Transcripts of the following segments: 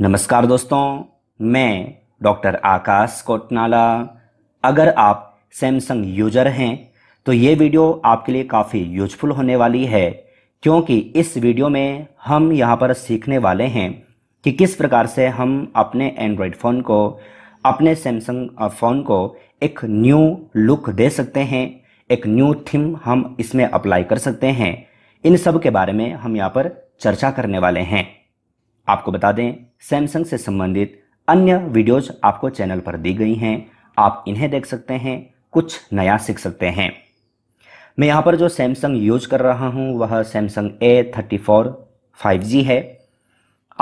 नमस्कार दोस्तों मैं डॉक्टर आकाश कोटनाला अगर आप सैमसंग यूजर हैं तो ये वीडियो आपके लिए काफ़ी यूजफुल होने वाली है क्योंकि इस वीडियो में हम यहाँ पर सीखने वाले हैं कि किस प्रकार से हम अपने एंड्रॉयड फ़ोन को अपने सैमसंग फ़ोन को एक न्यू लुक दे सकते हैं एक न्यू थीम हम इसमें अप्लाई कर सकते हैं इन सब के बारे में हम यहाँ पर चर्चा करने वाले हैं आपको बता दें सैमसंग से संबंधित अन्य वीडियोज आपको चैनल पर दी गई हैं आप इन्हें देख सकते हैं कुछ नया सीख सकते हैं मैं यहाँ पर जो सैमसंग यूज कर रहा हूँ वह Samsung A thirty four five G है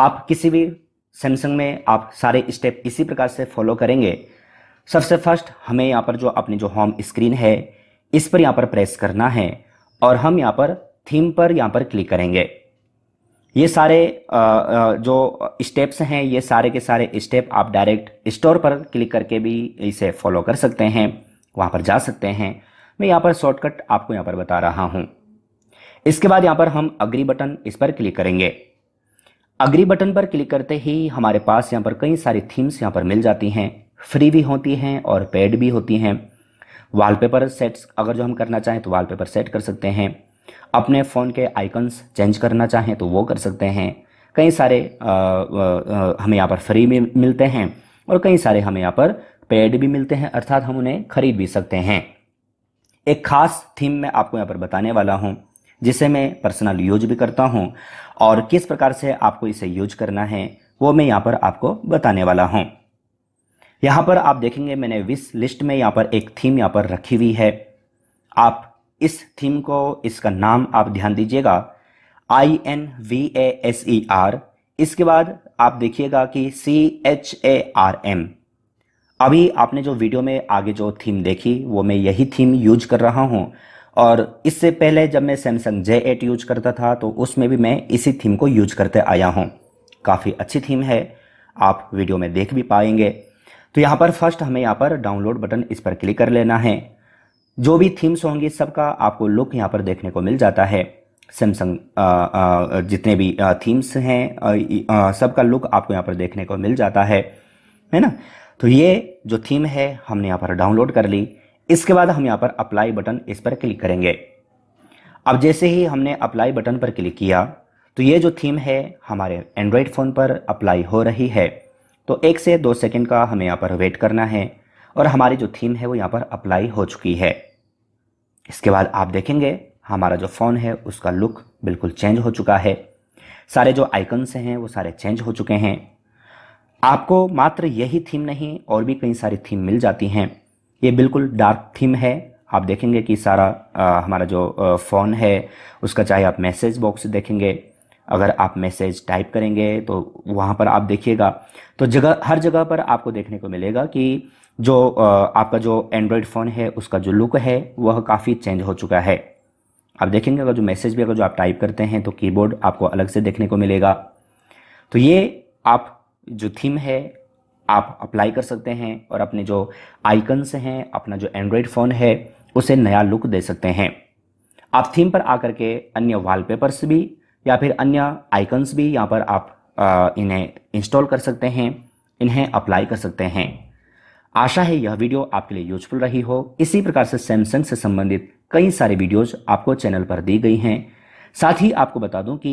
आप किसी भी सैमसंग में आप सारे स्टेप इसी प्रकार से फॉलो करेंगे सबसे फर्स्ट हमें यहाँ पर जो अपनी जो होम स्क्रीन है इस पर यहाँ पर प्रेस करना है और हम यहाँ पर थीम पर यहाँ पर क्लिक करेंगे ये सारे जो स्टेप्स हैं ये सारे के सारे स्टेप आप डायरेक्ट स्टोर पर क्लिक करके भी इसे फॉलो कर सकते हैं वहाँ पर जा सकते हैं मैं यहाँ पर शॉर्टकट आपको यहाँ पर बता रहा हूँ इसके बाद यहाँ पर हम अग्री बटन इस पर क्लिक करेंगे अग्री बटन पर क्लिक करते ही हमारे पास यहाँ पर कई सारी थीम्स यहाँ पर मिल जाती हैं फ्री भी होती हैं और पेड भी होती हैं वॉलपेपर सेट्स अगर जो हम करना चाहें तो वॉलपेपर सेट कर सकते हैं अपने फ़ोन के आइकन्स चेंज करना चाहें तो वो कर सकते हैं कई सारे आ, आ, हमें यहाँ पर फ्री में मिलते हैं और कई सारे हमें यहाँ पर पेड भी मिलते हैं अर्थात हम उन्हें खरीद भी सकते हैं एक खास थीम मैं आपको यहाँ पर बताने वाला हूँ जिसे मैं पर्सनल यूज भी करता हूँ और किस प्रकार से आपको इसे यूज करना है वो मैं यहाँ पर आपको बताने वाला हूँ यहाँ पर आप देखेंगे मैंने विस लिस्ट में यहाँ पर एक थीम यहाँ पर रखी हुई है आप इस थीम को इसका नाम आप ध्यान दीजिएगा I N V A S E R इसके बाद आप देखिएगा कि C H A R M अभी आपने जो वीडियो में आगे जो थीम देखी वो मैं यही थीम यूज कर रहा हूँ और इससे पहले जब मैं सैमसंग जे एट यूज करता था तो उसमें भी मैं इसी थीम को यूज करते आया हूँ काफ़ी अच्छी थीम है आप वीडियो में देख भी पाएंगे तो यहाँ पर फर्स्ट हमें यहाँ पर डाउनलोड बटन इस पर क्लिक कर लेना है जो भी थीम्स होंगी सबका आपको लुक यहाँ पर देखने को मिल जाता है सैमसंग जितने भी थीम्स हैं सबका लुक आपको यहाँ पर देखने को मिल जाता है है ना तो ये जो थीम है हमने यहाँ पर डाउनलोड कर ली इसके बाद हम यहाँ पर अप्लाई बटन इस पर क्लिक करेंगे अब जैसे ही हमने अप्लाई बटन पर क्लिक किया तो ये जो थीम है हमारे एंड्रॉयड फ़ोन पर अप्लाई हो रही है तो एक से दो सेकेंड का हमें यहाँ पर वेट करना है और हमारी जो थीम है वो यहाँ पर अप्लाई हो चुकी है इसके बाद आप देखेंगे हमारा जो फ़ोन है उसका लुक बिल्कुल चेंज हो चुका है सारे जो आइकन्स हैं वो सारे चेंज हो चुके हैं आपको मात्र यही थीम नहीं और भी कई सारी थीम मिल जाती हैं ये बिल्कुल डार्क थीम है आप देखेंगे कि सारा आ, हमारा जो फ़ोन है उसका चाहे आप मैसेज बॉक्स देखेंगे अगर आप मैसेज टाइप करेंगे तो वहाँ पर आप देखिएगा तो जगह हर जगह पर आपको देखने को मिलेगा कि जो आपका जो एंड्रॉयड फ़ोन है उसका जो लुक है वह काफ़ी चेंज हो चुका है आप देखेंगे अगर जो मैसेज भी अगर जो आप टाइप करते हैं तो कीबोर्ड आपको अलग से देखने को मिलेगा तो ये आप जो थीम है आप अप्लाई कर सकते हैं और अपने जो आइकन्स हैं अपना जो एंड्रॉयड फ़ोन है उसे नया लुक दे सकते हैं आप थीम पर आकर के अन्य वॉलपेपर्स भी या फिर अन्य आइकन्स भी यहाँ पर आप इन्हें इंस्टॉल कर सकते हैं इन्हें अप्लाई कर सकते हैं आशा है यह वीडियो आपके लिए यूजफुल रही हो इसी प्रकार से सैमसंग से संबंधित कई सारे वीडियोज आपको चैनल पर दी गई हैं साथ ही आपको बता दूं कि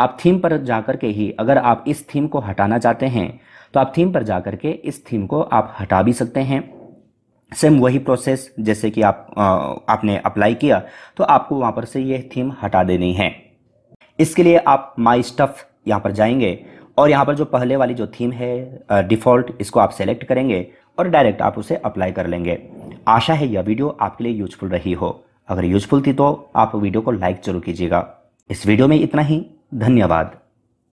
आप थीम पर जाकर के ही अगर आप इस थीम को हटाना चाहते हैं तो आप थीम पर जाकर के इस थीम को आप हटा भी सकते हैं सेम वही प्रोसेस जैसे कि आप आ, आपने अप्लाई किया तो आपको वहाँ पर से ये थीम हटा देनी है इसके लिए आप माई स्टफ़ यहाँ पर जाएंगे और यहाँ पर जो पहले वाली जो थीम है डिफ़ॉल्ट इसको आप सेलेक्ट करेंगे और डायरेक्ट आप उसे अप्लाई कर लेंगे आशा है यह वीडियो आपके लिए यूजफुल रही हो अगर यूजफुल थी तो आप वीडियो को लाइक जरूर कीजिएगा इस वीडियो में इतना ही धन्यवाद